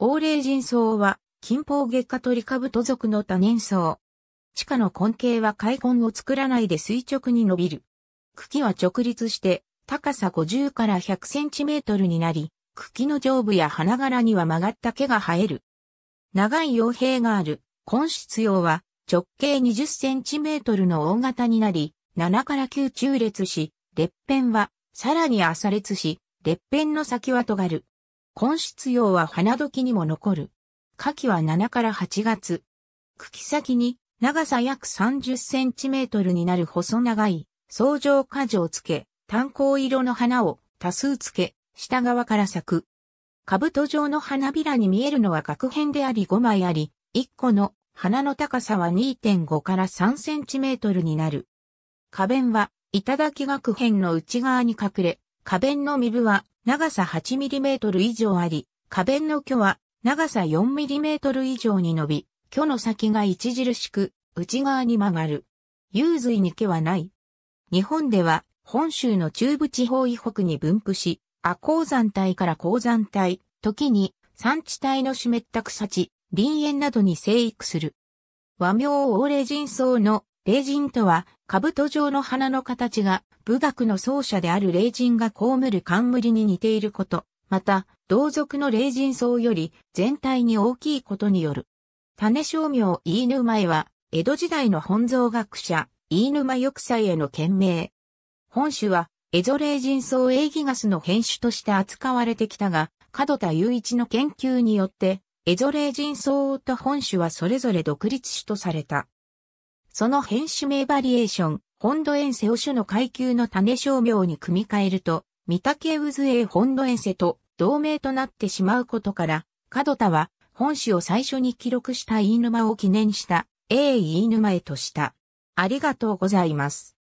王霊人草は、近方月下鳥カブト族の多年草。地下の根茎は開根を作らないで垂直に伸びる。茎は直立して、高さ50から100センチメートルになり、茎の上部や花柄には曲がった毛が生える。長い傭兵がある、根室葉は、直径20センチメートルの大型になり、7から9中列し、裂片は、さらに浅列し、裂片の先は尖る。根室葉は花時にも残る。夏季は7から8月。茎先に長さ約30センチメートルになる細長い、相乗果樹をつけ、炭鉱色の花を多数つけ、下側から咲く。兜状の花びらに見えるのは角片であり5枚あり、1個の花の高さは2.5から3センチメートルになる。花弁は、頂き角片の内側に隠れ、花弁の身部は長さ 8mm 以上あり、花弁の巨は長さ 4mm 以上に伸び、巨の先が著しく内側に曲がる。幽髄に毛はない。日本では本州の中部地方以北に分布し、亜高山帯から鉱山帯、時に山地帯の湿った草地、林園などに生育する。和名オーレ人草の霊人とは、兜状の花の形が、部学の奏者である霊人が被る冠に似ていること、また、同族の霊人僧より全体に大きいことによる。種商名飯沼絵は、江戸時代の本蔵学者、飯沼玉砕への懸命。本種は、エゾ霊人僧エイギガスの変種として扱われてきたが、角田雄一の研究によって、エゾ霊人層と本種はそれぞれ独立種とされた。その変種名バリエーション、ホンドエンセを種の階級の種商名に組み替えると、三竹渦へホンドエンセと同名となってしまうことから、角田は本種を最初に記録した飯沼を記念した、A 飯沼へとした。ありがとうございます。